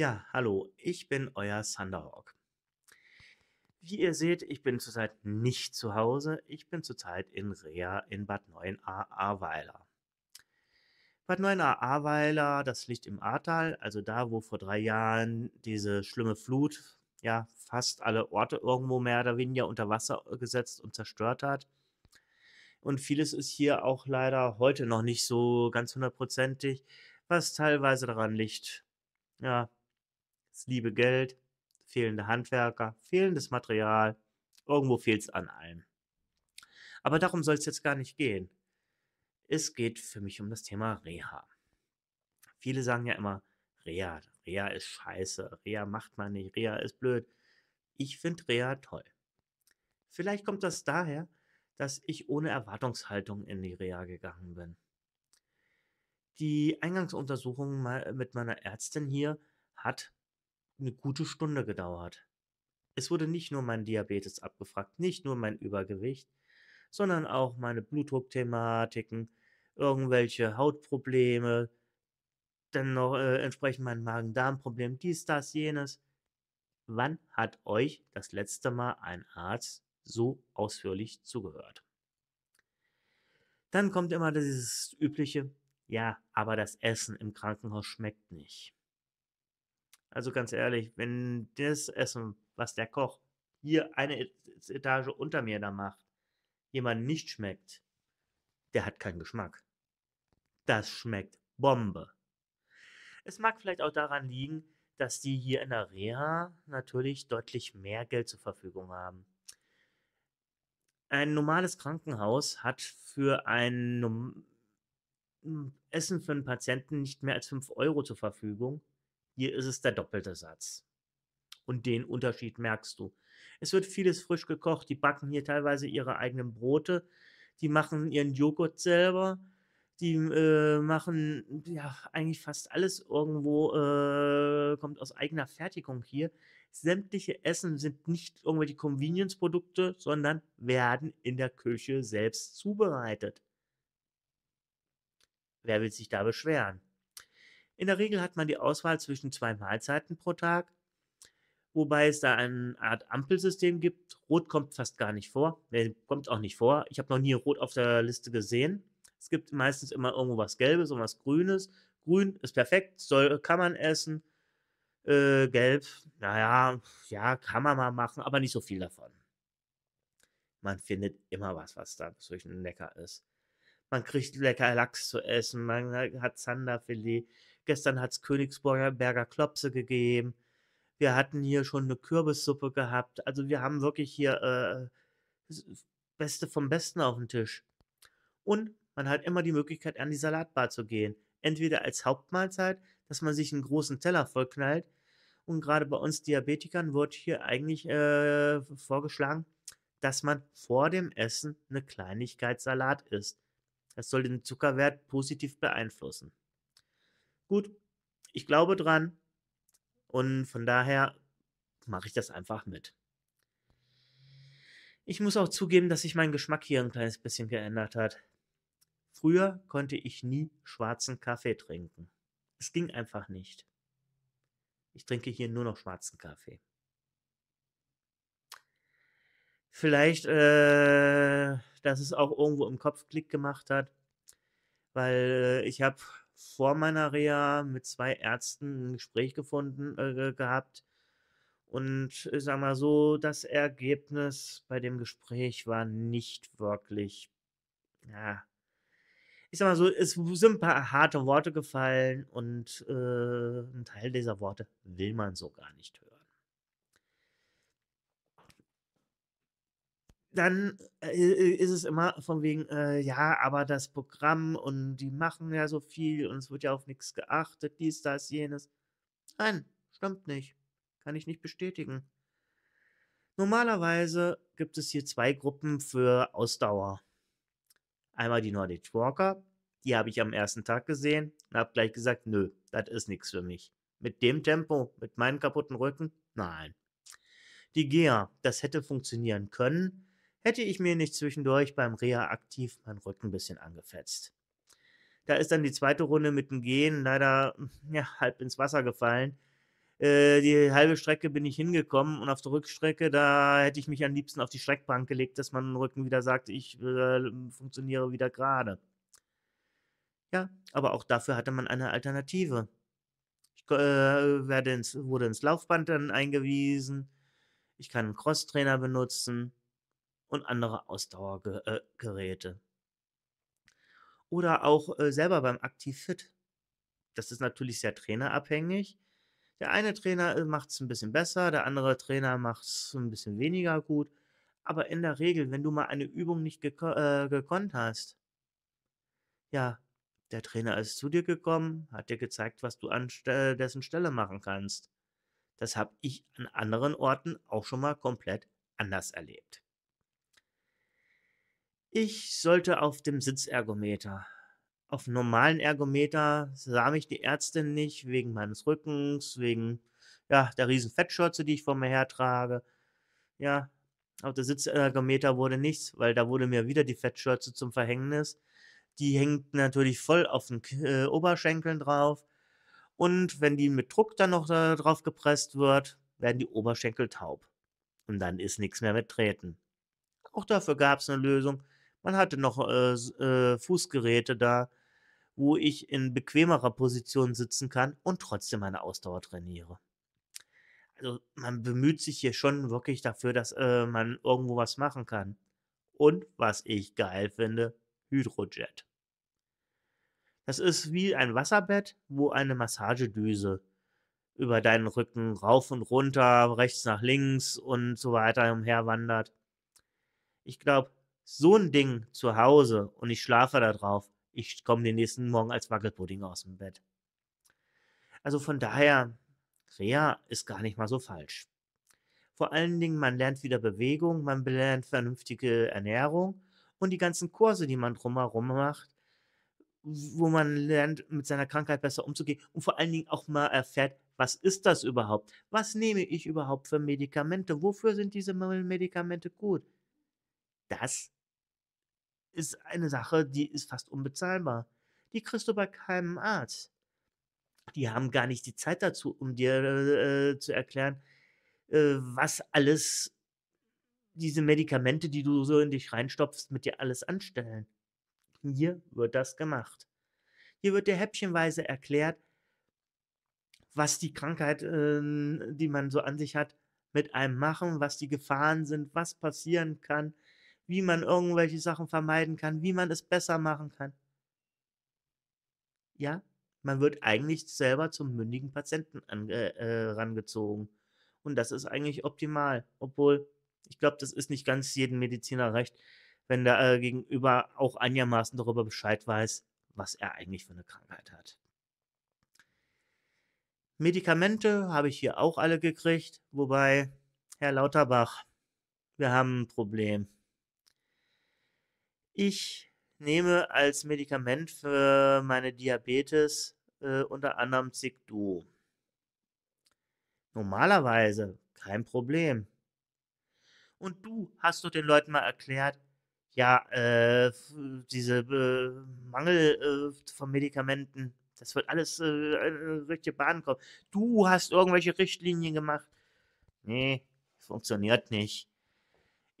Ja, hallo, ich bin euer Thunderhawk. Wie ihr seht, ich bin zurzeit nicht zu Hause. Ich bin zurzeit in Rea in Bad 9 Ahrweiler. Bad 9 Ahrweiler, das liegt im Ahrtal, also da, wo vor drei Jahren diese schlimme Flut ja fast alle Orte irgendwo mehr oder weniger unter Wasser äh, gesetzt und zerstört hat. Und vieles ist hier auch leider heute noch nicht so ganz hundertprozentig, was teilweise daran liegt, ja, das liebe Geld, fehlende Handwerker, fehlendes Material. Irgendwo fehlt es an allem. Aber darum soll es jetzt gar nicht gehen. Es geht für mich um das Thema Reha. Viele sagen ja immer, Reha, Reha ist scheiße, Reha macht man nicht, Reha ist blöd. Ich finde Reha toll. Vielleicht kommt das daher, dass ich ohne Erwartungshaltung in die Reha gegangen bin. Die Eingangsuntersuchung äh, mit meiner Ärztin hier hat eine gute Stunde gedauert. Es wurde nicht nur mein Diabetes abgefragt, nicht nur mein Übergewicht, sondern auch meine Blutdruckthematiken, irgendwelche Hautprobleme, dann noch äh, entsprechend mein Magen-Darm-Problem, dies, das, jenes. Wann hat euch das letzte Mal ein Arzt so ausführlich zugehört? Dann kommt immer dieses übliche, ja, aber das Essen im Krankenhaus schmeckt nicht. Also ganz ehrlich, wenn das Essen, was der Koch hier eine e-, e-, Etage unter mir da macht, jemand nicht schmeckt, der hat keinen Geschmack. Das schmeckt Bombe. Es mag vielleicht auch daran liegen, dass die hier in der Reha natürlich deutlich mehr Geld zur Verfügung haben. Ein normales Krankenhaus hat für ein Essen für einen Patienten nicht mehr als 5 Euro zur Verfügung hier ist es der doppelte Satz. Und den Unterschied merkst du. Es wird vieles frisch gekocht. Die backen hier teilweise ihre eigenen Brote. Die machen ihren Joghurt selber. Die äh, machen ja eigentlich fast alles irgendwo, äh, kommt aus eigener Fertigung hier. Sämtliche Essen sind nicht irgendwelche Convenience-Produkte, sondern werden in der Küche selbst zubereitet. Wer will sich da beschweren? In der Regel hat man die Auswahl zwischen zwei Mahlzeiten pro Tag, wobei es da eine Art Ampelsystem gibt. Rot kommt fast gar nicht vor, nee, kommt auch nicht vor. Ich habe noch nie Rot auf der Liste gesehen. Es gibt meistens immer irgendwo was Gelbes und was Grünes. Grün ist perfekt, soll, kann man essen. Äh, gelb, naja, ja, kann man mal machen, aber nicht so viel davon. Man findet immer was, was da zwischen lecker ist. Man kriegt lecker Lachs zu essen, man hat Zanderfilet, Gestern hat es Königsberger Klopse gegeben. Wir hatten hier schon eine Kürbissuppe gehabt. Also wir haben wirklich hier äh, Beste vom Besten auf dem Tisch. Und man hat immer die Möglichkeit, an die Salatbar zu gehen. Entweder als Hauptmahlzeit, dass man sich einen großen Teller vollknallt. Und gerade bei uns Diabetikern wird hier eigentlich äh, vorgeschlagen, dass man vor dem Essen eine Kleinigkeit Salat isst. Das soll den Zuckerwert positiv beeinflussen gut, ich glaube dran und von daher mache ich das einfach mit. Ich muss auch zugeben, dass sich mein Geschmack hier ein kleines bisschen geändert hat. Früher konnte ich nie schwarzen Kaffee trinken. Es ging einfach nicht. Ich trinke hier nur noch schwarzen Kaffee. Vielleicht, äh, dass es auch irgendwo im Kopf Klick gemacht hat, weil äh, ich habe vor meiner Reha mit zwei Ärzten ein Gespräch gefunden äh, gehabt. Und ich äh, sag mal so, das Ergebnis bei dem Gespräch war nicht wirklich, ja, ich sag mal so, es sind ein paar harte Worte gefallen und äh, ein Teil dieser Worte will man so gar nicht hören. dann äh, ist es immer von wegen, äh, ja, aber das Programm und die machen ja so viel und es wird ja auf nichts geachtet, dies, das, jenes. Nein, stimmt nicht. Kann ich nicht bestätigen. Normalerweise gibt es hier zwei Gruppen für Ausdauer. Einmal die Nordic Walker, die habe ich am ersten Tag gesehen und habe gleich gesagt, nö, das ist nichts für mich. Mit dem Tempo, mit meinem kaputten Rücken, nein. Die Gea, das hätte funktionieren können, hätte ich mir nicht zwischendurch beim Reha aktiv meinen Rücken ein bisschen angefetzt. Da ist dann die zweite Runde mit dem Gehen leider hm, ja, halb ins Wasser gefallen. Äh, die halbe Strecke bin ich hingekommen und auf der Rückstrecke, da hätte ich mich am liebsten auf die Streckbank gelegt, dass mein Rücken wieder sagt, ich äh, funktioniere wieder gerade. Ja, aber auch dafür hatte man eine Alternative. Ich äh, ins, wurde ins Laufband dann eingewiesen. Ich kann einen Crosstrainer benutzen und andere Ausdauergeräte. Äh, Oder auch äh, selber beim Aktiv Fit. Das ist natürlich sehr trainerabhängig. Der eine Trainer äh, macht es ein bisschen besser, der andere Trainer macht es ein bisschen weniger gut. Aber in der Regel, wenn du mal eine Übung nicht geko äh, gekonnt hast, ja, der Trainer ist zu dir gekommen, hat dir gezeigt, was du an dessen Stelle machen kannst. Das habe ich an anderen Orten auch schon mal komplett anders erlebt. Ich sollte auf dem Sitzergometer. Auf dem normalen Ergometer sah mich die Ärztin nicht, wegen meines Rückens, wegen ja, der riesen Fettschürze, die ich vor mir hertrage. Ja, auf der Sitzergometer wurde nichts, weil da wurde mir wieder die Fettschürze zum Verhängnis. Die hängt natürlich voll auf den äh, Oberschenkeln drauf. Und wenn die mit Druck dann noch da drauf gepresst wird, werden die Oberschenkel taub. Und dann ist nichts mehr mit Treten. Auch dafür gab es eine Lösung. Man hatte noch äh, äh, Fußgeräte da, wo ich in bequemerer Position sitzen kann und trotzdem meine Ausdauer trainiere. Also man bemüht sich hier schon wirklich dafür, dass äh, man irgendwo was machen kann. Und was ich geil finde, Hydrojet. Das ist wie ein Wasserbett, wo eine Massagedüse über deinen Rücken rauf und runter, rechts nach links und so weiter umherwandert. Ich glaube, so ein Ding zu Hause und ich schlafe da drauf, ich komme den nächsten Morgen als Wackelpudding aus dem Bett. Also von daher, Reha ist gar nicht mal so falsch. Vor allen Dingen, man lernt wieder Bewegung, man lernt vernünftige Ernährung und die ganzen Kurse, die man drumherum macht, wo man lernt, mit seiner Krankheit besser umzugehen und vor allen Dingen auch mal erfährt, was ist das überhaupt? Was nehme ich überhaupt für Medikamente? Wofür sind diese Medikamente gut? Das ist eine Sache, die ist fast unbezahlbar. Die kriegst du bei keinem Arzt. Die haben gar nicht die Zeit dazu, um dir äh, zu erklären, äh, was alles diese Medikamente, die du so in dich reinstopfst, mit dir alles anstellen. Hier wird das gemacht. Hier wird dir häppchenweise erklärt, was die Krankheit, äh, die man so an sich hat, mit einem machen, was die Gefahren sind, was passieren kann, wie man irgendwelche Sachen vermeiden kann, wie man es besser machen kann. Ja, man wird eigentlich selber zum mündigen Patienten herangezogen. äh, Und das ist eigentlich optimal. Obwohl, ich glaube, das ist nicht ganz jedem Mediziner recht, wenn der äh, Gegenüber auch einigermaßen darüber Bescheid weiß, was er eigentlich für eine Krankheit hat. Medikamente habe ich hier auch alle gekriegt, wobei, Herr Lauterbach, wir haben ein Problem. Ich nehme als Medikament für meine Diabetes äh, unter anderem Zigdu. Normalerweise kein Problem. Und du hast doch den Leuten mal erklärt, ja, äh, diese äh, Mangel äh, von Medikamenten, das wird alles äh, richtige Bahnen kommen. Du hast irgendwelche Richtlinien gemacht. Nee, funktioniert nicht.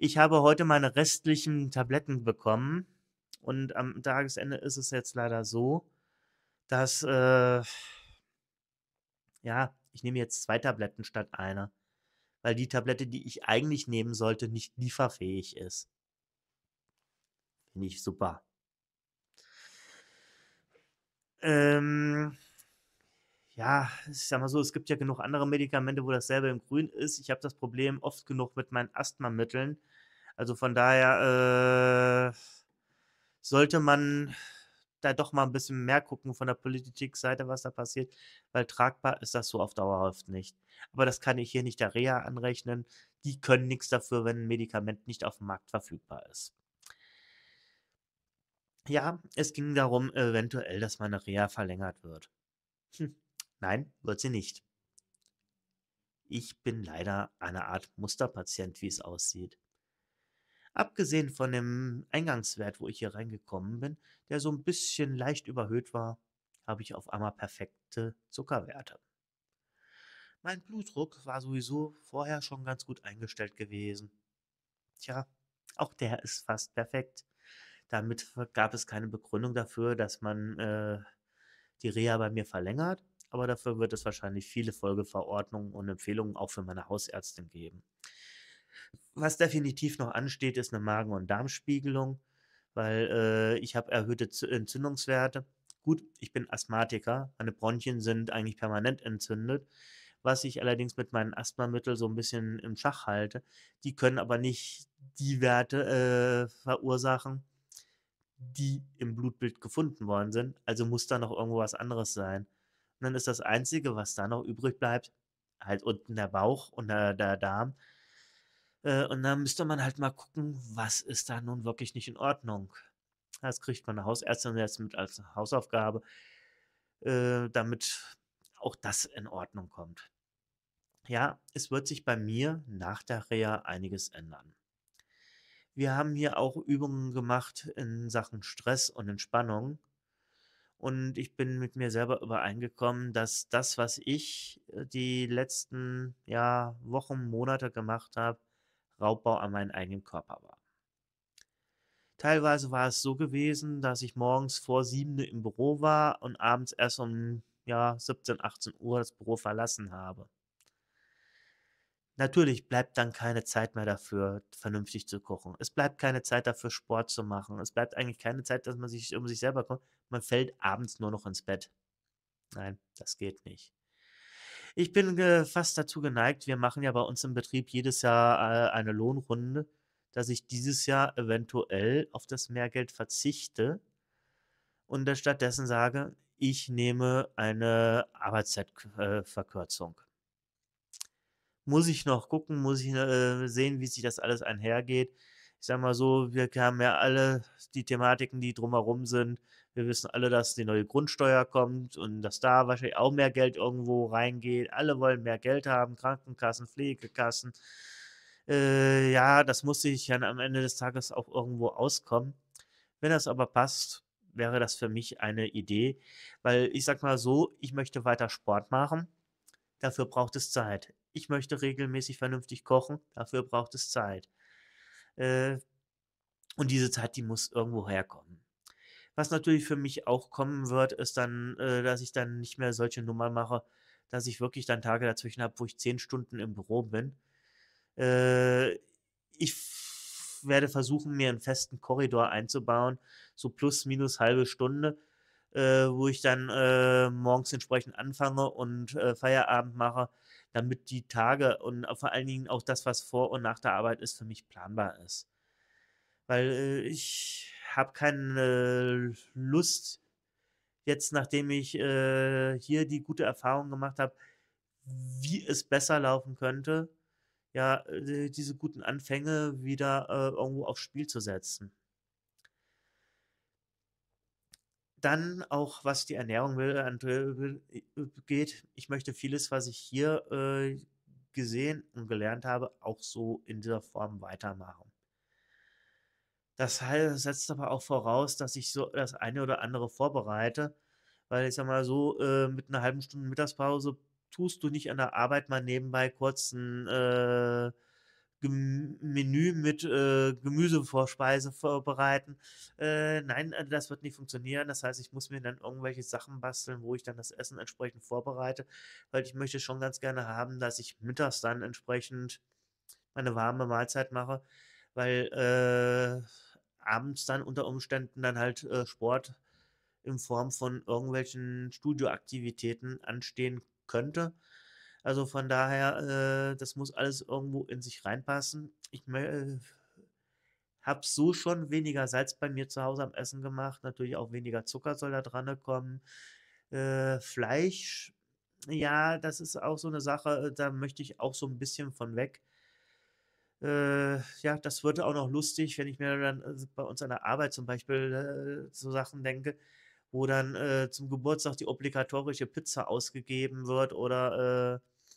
Ich habe heute meine restlichen Tabletten bekommen und am Tagesende ist es jetzt leider so, dass, äh, ja, ich nehme jetzt zwei Tabletten statt einer, weil die Tablette, die ich eigentlich nehmen sollte, nicht lieferfähig ist. Finde ich super. Ähm, ja, ich sag mal so, es gibt ja genug andere Medikamente, wo dasselbe im Grün ist. Ich habe das Problem oft genug mit meinen Asthmamitteln, also von daher äh, sollte man da doch mal ein bisschen mehr gucken von der Politikseite, was da passiert, weil tragbar ist das so auf Dauer oft nicht. Aber das kann ich hier nicht der Reha anrechnen. Die können nichts dafür, wenn ein Medikament nicht auf dem Markt verfügbar ist. Ja, es ging darum, eventuell, dass meine Reha verlängert wird. Hm, nein, wird sie nicht. Ich bin leider eine Art Musterpatient, wie es aussieht abgesehen von dem Eingangswert, wo ich hier reingekommen bin, der so ein bisschen leicht überhöht war, habe ich auf einmal perfekte Zuckerwerte. Mein Blutdruck war sowieso vorher schon ganz gut eingestellt gewesen. Tja, auch der ist fast perfekt. Damit gab es keine Begründung dafür, dass man äh, die Reha bei mir verlängert, aber dafür wird es wahrscheinlich viele Folgeverordnungen und Empfehlungen auch für meine Hausärztin geben was definitiv noch ansteht, ist eine Magen- und Darmspiegelung, weil äh, ich habe erhöhte Z Entzündungswerte. Gut, ich bin Asthmatiker, meine Bronchien sind eigentlich permanent entzündet, was ich allerdings mit meinen Asthmamitteln so ein bisschen im Schach halte. Die können aber nicht die Werte äh, verursachen, die im Blutbild gefunden worden sind. Also muss da noch irgendwo was anderes sein. Und dann ist das Einzige, was da noch übrig bleibt, halt unten der Bauch und der, der Darm. Äh, und dann müsste man halt mal gucken, was ist da nun wirklich nicht in Ordnung. Das kriegt meine Hausärztin jetzt mit als Hausaufgabe, äh, damit auch das in Ordnung kommt. Ja, es wird sich bei mir nach der Reha einiges ändern. Wir haben hier auch Übungen gemacht in Sachen Stress und Entspannung. Und ich bin mit mir selber übereingekommen, dass das, was ich äh, die letzten ja, Wochen, Monate gemacht habe, Raubbau an meinem eigenen Körper war. Teilweise war es so gewesen, dass ich morgens vor 7 Uhr im Büro war und abends erst um ja, 17, 18 Uhr das Büro verlassen habe. Natürlich bleibt dann keine Zeit mehr dafür, vernünftig zu kochen. Es bleibt keine Zeit dafür, Sport zu machen. Es bleibt eigentlich keine Zeit, dass man sich um sich selber kommt. Man fällt abends nur noch ins Bett. Nein, das geht nicht. Ich bin äh, fast dazu geneigt, wir machen ja bei uns im Betrieb jedes Jahr äh, eine Lohnrunde, dass ich dieses Jahr eventuell auf das Mehrgeld verzichte und stattdessen sage, ich nehme eine Arbeitszeitverkürzung. Muss ich noch gucken, muss ich äh, sehen, wie sich das alles einhergeht. Ich sage mal so, wir haben ja alle die Thematiken, die drumherum sind. Wir wissen alle, dass die neue Grundsteuer kommt und dass da wahrscheinlich auch mehr Geld irgendwo reingeht. Alle wollen mehr Geld haben, Krankenkassen, Pflegekassen. Äh, ja, das muss sich dann am Ende des Tages auch irgendwo auskommen. Wenn das aber passt, wäre das für mich eine Idee, weil ich sag mal so, ich möchte weiter Sport machen, dafür braucht es Zeit. Ich möchte regelmäßig vernünftig kochen, dafür braucht es Zeit. Äh, und diese Zeit, die muss irgendwo herkommen. Was natürlich für mich auch kommen wird, ist dann, äh, dass ich dann nicht mehr solche Nummern mache, dass ich wirklich dann Tage dazwischen habe, wo ich zehn Stunden im Büro bin. Äh, ich werde versuchen, mir einen festen Korridor einzubauen, so plus minus halbe Stunde, äh, wo ich dann äh, morgens entsprechend anfange und äh, Feierabend mache, damit die Tage und vor allen Dingen auch das, was vor und nach der Arbeit ist, für mich planbar ist. Weil äh, ich habe keine Lust, jetzt nachdem ich äh, hier die gute Erfahrung gemacht habe, wie es besser laufen könnte, ja, äh, diese guten Anfänge wieder äh, irgendwo aufs Spiel zu setzen. Dann auch was die Ernährung äh, geht. Ich möchte vieles, was ich hier äh, gesehen und gelernt habe, auch so in dieser Form weitermachen. Das heißt, setzt aber auch voraus, dass ich so das eine oder andere vorbereite, weil ich sag mal so, äh, mit einer halben Stunde Mittagspause tust du nicht an der Arbeit mal nebenbei kurz ein äh, Menü mit äh, Gemüsevorspeise vorbereiten. Äh, nein, äh, das wird nicht funktionieren. Das heißt, ich muss mir dann irgendwelche Sachen basteln, wo ich dann das Essen entsprechend vorbereite, weil ich möchte schon ganz gerne haben, dass ich mittags dann entsprechend meine warme Mahlzeit mache, weil äh, abends dann unter Umständen dann halt äh, Sport in Form von irgendwelchen Studioaktivitäten anstehen könnte. Also von daher, äh, das muss alles irgendwo in sich reinpassen. Ich äh, habe so schon weniger Salz bei mir zu Hause am Essen gemacht. Natürlich auch weniger Zucker soll da dran kommen. Äh, Fleisch, ja, das ist auch so eine Sache, äh, da möchte ich auch so ein bisschen von weg. Äh, ja, das wird auch noch lustig, wenn ich mir dann äh, bei uns an der Arbeit zum Beispiel äh, so Sachen denke, wo dann äh, zum Geburtstag die obligatorische Pizza ausgegeben wird oder äh,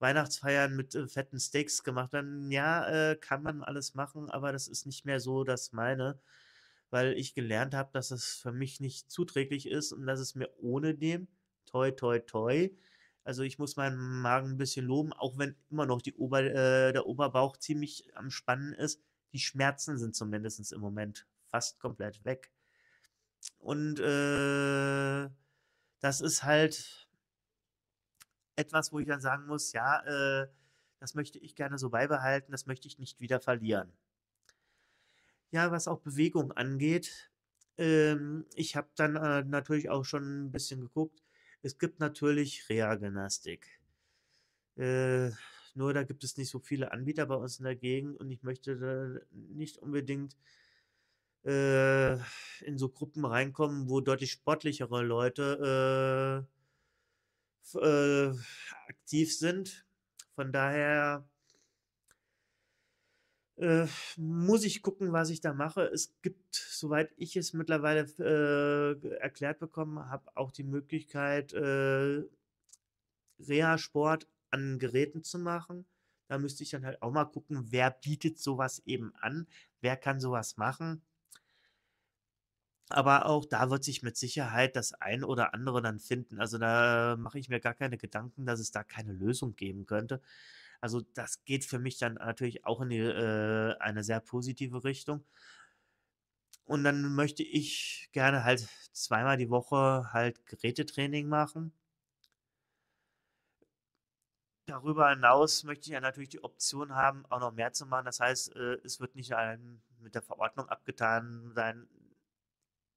Weihnachtsfeiern mit äh, fetten Steaks gemacht werden. Ja, kann man alles machen, aber das ist nicht mehr so das meine, weil ich gelernt habe, dass es das für mich nicht zuträglich ist und dass es mir ohne dem, toi, toi, toi, also ich muss meinen Magen ein bisschen loben, auch wenn immer noch Ober, äh, der Oberbauch ziemlich am Spannen ist. Die Schmerzen sind zumindest im Moment fast komplett weg. Und äh, das ist halt etwas, wo ich dann sagen muss, ja, äh, das möchte ich gerne so beibehalten, das möchte ich nicht wieder verlieren. Ja, was auch Bewegung angeht, ähm, ich habe dann äh, natürlich auch schon ein bisschen geguckt, es gibt natürlich Reagymnastik. Äh, nur da gibt es nicht so viele Anbieter bei uns in der Gegend und ich möchte da nicht unbedingt äh, in so Gruppen reinkommen, wo deutlich sportlichere Leute äh, äh aktiv sind. Von daher äh, muss ich gucken, was ich da mache. Es gibt, soweit ich es mittlerweile äh, erklärt bekommen habe, auch die Möglichkeit, äh, Reha-Sport an Geräten zu machen. Da müsste ich dann halt auch mal gucken, wer bietet sowas eben an, wer kann sowas machen. Aber auch da wird sich mit Sicherheit das ein oder andere dann finden. Also da äh, mache ich mir gar keine Gedanken, dass es da keine Lösung geben könnte. Also das geht für mich dann natürlich auch in die, äh, eine sehr positive Richtung. Und dann möchte ich gerne halt zweimal die Woche halt Gerätetraining machen. Darüber hinaus möchte ich ja natürlich die Option haben, auch noch mehr zu machen. Das heißt, äh, es wird nicht allein mit der Verordnung abgetan sein.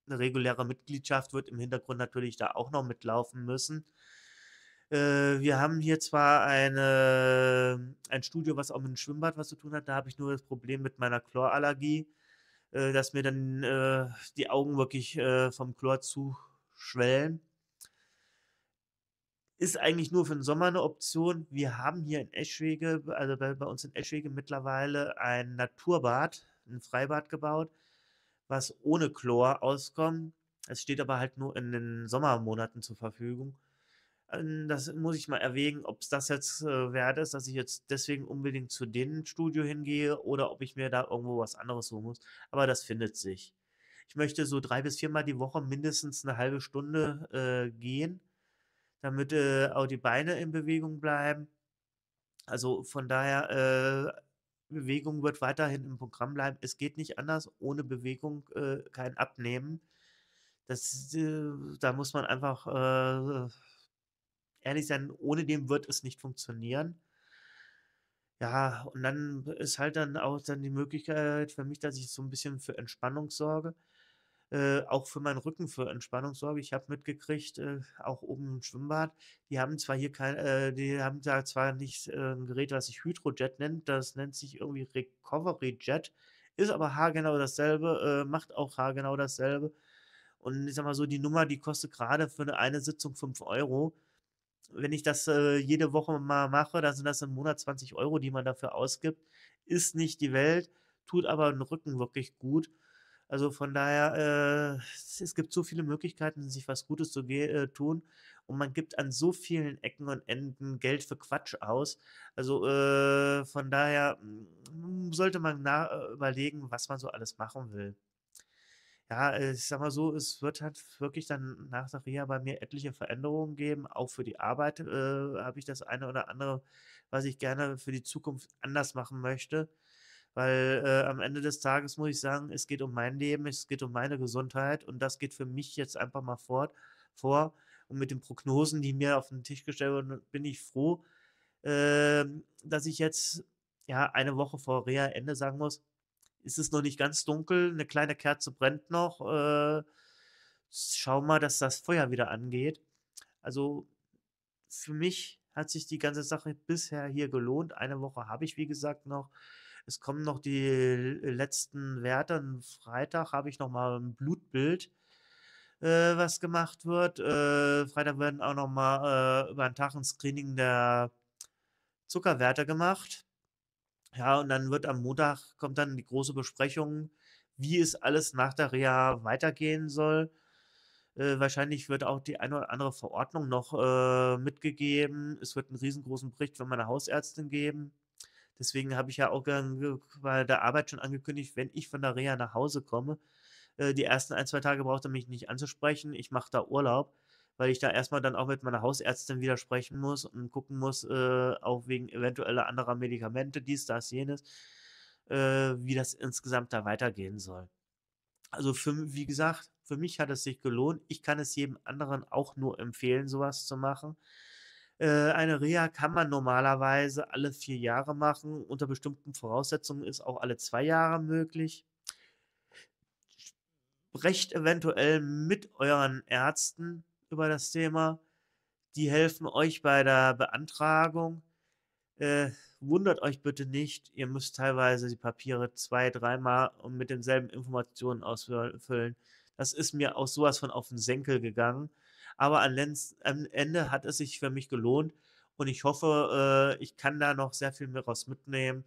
Eine reguläre Mitgliedschaft wird im Hintergrund natürlich da auch noch mitlaufen müssen. Äh, wir haben hier zwar eine, ein Studio, was auch mit dem Schwimmbad was zu tun hat. Da habe ich nur das Problem mit meiner Chlorallergie, äh, dass mir dann äh, die Augen wirklich äh, vom Chlor zuschwellen. Ist eigentlich nur für den Sommer eine Option. Wir haben hier in Eschwege, also bei, bei uns in Eschwege mittlerweile ein Naturbad, ein Freibad gebaut, was ohne Chlor auskommt. Es steht aber halt nur in den Sommermonaten zur Verfügung. Ähm, das muss ich mal erwägen, ob es das jetzt äh, wert ist, dass ich jetzt deswegen unbedingt zu dem Studio hingehe oder ob ich mir da irgendwo was anderes suchen muss. Aber das findet sich. Ich möchte so drei bis viermal die Woche mindestens eine halbe Stunde äh, gehen, damit äh, auch die Beine in Bewegung bleiben. Also von daher, äh, Bewegung wird weiterhin im Programm bleiben. Es geht nicht anders. Ohne Bewegung äh, kein Abnehmen. Das, äh, da muss man einfach ehrlich sein, ohne dem wird es nicht funktionieren. Ja, und dann ist halt dann auch dann die Möglichkeit für mich, dass ich so ein bisschen für Entspannung sorge. Äh, auch für meinen Rücken für Entspannung sorge. Ich habe mitgekriegt, äh, auch oben im Schwimmbad, die haben zwar hier kein, äh, die haben da zwar nicht äh, ein Gerät, was sich Hydrojet nennt, das nennt sich irgendwie Recovery Jet, ist aber haargenau dasselbe, äh, macht auch haargenau dasselbe. Und ich sag mal so, die Nummer, die kostet gerade für eine Sitzung 5 Euro wenn ich das äh, jede Woche mal mache, dann sind das im Monat 20 Euro, die man dafür ausgibt. Ist nicht die Welt, tut aber den Rücken wirklich gut. Also von daher, äh, es gibt so viele Möglichkeiten, sich was Gutes zu äh, tun. Und man gibt an so vielen Ecken und Enden Geld für Quatsch aus. Also äh, von daher mm, sollte man äh, überlegen, was man so alles machen will ja, äh, ich sag mal so, es wird halt wirklich dann nach der Reha bei mir etliche Veränderungen geben. Auch für die Arbeit äh, habe ich das eine oder andere, was ich gerne für die Zukunft anders machen möchte. Weil äh, am Ende des Tages muss ich sagen, es geht um mein Leben, es geht um meine Gesundheit und das geht für mich jetzt einfach mal fort, vor. Und mit den Prognosen, die mir auf den Tisch gestellt wurden, bin ich froh, äh, dass ich jetzt ja eine Woche vor Reha-Ende sagen muss, ist es noch nicht ganz dunkel, eine kleine Kerze brennt noch. Äh, schau mal, dass das Feuer wieder angeht. Also für mich hat sich die ganze Sache bisher hier gelohnt. Eine Woche habe ich, wie gesagt, noch. Es kommen noch die letzten Werte. Am Freitag habe ich nochmal ein Blutbild, äh, was gemacht wird. Äh, Freitag werden auch nochmal äh, über einen Tag ein Screening der Zuckerwerte gemacht. Ja, und dann wird am Montag kommt dann die große Besprechung, wie es alles nach der Reha weitergehen soll. Äh, wahrscheinlich wird auch die eine oder andere Verordnung noch äh, mitgegeben. Es wird einen riesengroßen Bericht von meiner Hausärztin geben. Deswegen habe ich ja auch bei der Arbeit schon angekündigt, wenn ich von der Reha nach Hause komme, äh, die ersten ein, zwei Tage braucht er mich nicht anzusprechen. Ich mache da Urlaub weil ich da erstmal dann auch mit meiner Hausärztin widersprechen muss und gucken muss, äh, auch wegen eventueller anderer Medikamente, dies, das, jenes, äh, wie das insgesamt da weitergehen soll. Also für, wie gesagt, für mich hat es sich gelohnt. Ich kann es jedem anderen auch nur empfehlen, sowas zu machen. Äh, eine Reha kann man normalerweise alle vier Jahre machen. Unter bestimmten Voraussetzungen ist auch alle zwei Jahre möglich sprecht eventuell mit euren Ärzten, über das Thema. Die helfen euch bei der Beantragung. Äh, wundert euch bitte nicht, ihr müsst teilweise die Papiere zwei, dreimal und mit denselben Informationen ausfüllen. Das ist mir auch sowas von auf den Senkel gegangen. Aber am Ende hat es sich für mich gelohnt und ich hoffe, äh, ich kann da noch sehr viel mehr raus mitnehmen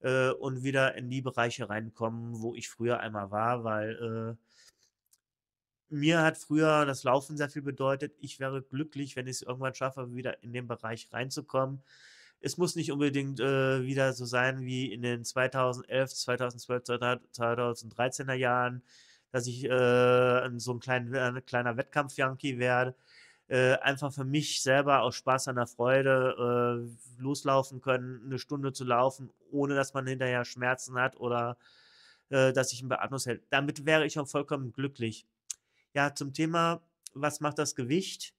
äh, und wieder in die Bereiche reinkommen, wo ich früher einmal war, weil äh, mir hat früher das Laufen sehr viel bedeutet. Ich wäre glücklich, wenn ich es irgendwann schaffe, wieder in den Bereich reinzukommen. Es muss nicht unbedingt äh, wieder so sein wie in den 2011, 2012, 2013er Jahren, dass ich äh, so ein klein, äh, kleiner Wettkampf-Yankee werde. Äh, einfach für mich selber aus Spaß an der Freude äh, loslaufen können, eine Stunde zu laufen, ohne dass man hinterher Schmerzen hat oder äh, dass ich einen Beatmung hält. Damit wäre ich auch vollkommen glücklich ja, zum Thema, was macht das Gewicht?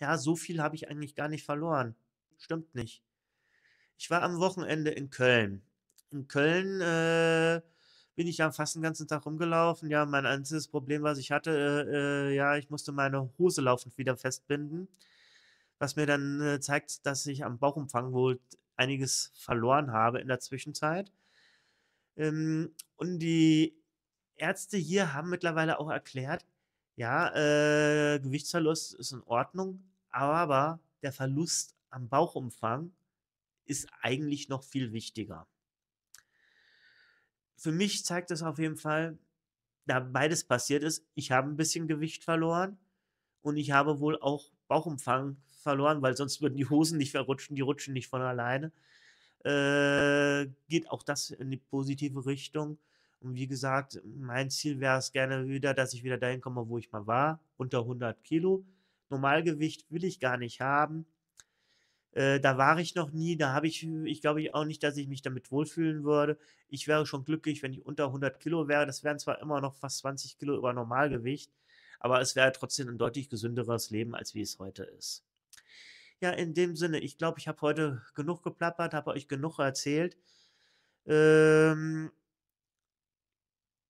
Ja, so viel habe ich eigentlich gar nicht verloren. Stimmt nicht. Ich war am Wochenende in Köln. In Köln äh, bin ich ja fast den ganzen Tag rumgelaufen. Ja, mein einziges Problem, was ich hatte, äh, äh ja, ich musste meine Hose laufend wieder festbinden. Was mir dann äh, zeigt, dass ich am Bauchumfang wohl einiges verloren habe in der Zwischenzeit. Ähm, und die Ärzte hier haben mittlerweile auch erklärt, ja, äh, Gewichtsverlust ist in Ordnung, aber der Verlust am Bauchumfang ist eigentlich noch viel wichtiger. Für mich zeigt das auf jeden Fall, da beides passiert ist, ich habe ein bisschen Gewicht verloren und ich habe wohl auch Bauchumfang verloren, weil sonst würden die Hosen nicht verrutschen, die rutschen nicht von alleine. Äh, geht auch das in die positive Richtung. Und wie gesagt, mein Ziel wäre es gerne wieder, dass ich wieder dahin komme, wo ich mal war, unter 100 Kilo. Normalgewicht will ich gar nicht haben. Äh, da war ich noch nie, da habe ich, ich glaube ich auch nicht, dass ich mich damit wohlfühlen würde. Ich wäre schon glücklich, wenn ich unter 100 Kilo wäre. Das wären zwar immer noch fast 20 Kilo über Normalgewicht, aber es wäre trotzdem ein deutlich gesünderes Leben, als wie es heute ist. Ja, in dem Sinne, ich glaube, ich habe heute genug geplappert, habe euch genug erzählt. Ähm,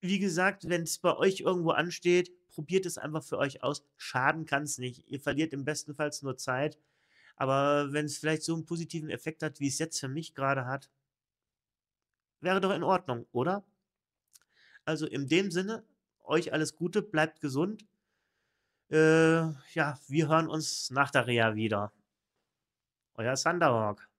wie gesagt, wenn es bei euch irgendwo ansteht, probiert es einfach für euch aus. Schaden kann es nicht. Ihr verliert im besten Fall nur Zeit. Aber wenn es vielleicht so einen positiven Effekt hat, wie es jetzt für mich gerade hat, wäre doch in Ordnung, oder? Also in dem Sinne, euch alles Gute, bleibt gesund. Äh, ja, wir hören uns nach der Reha wieder. Euer Thunderhawk.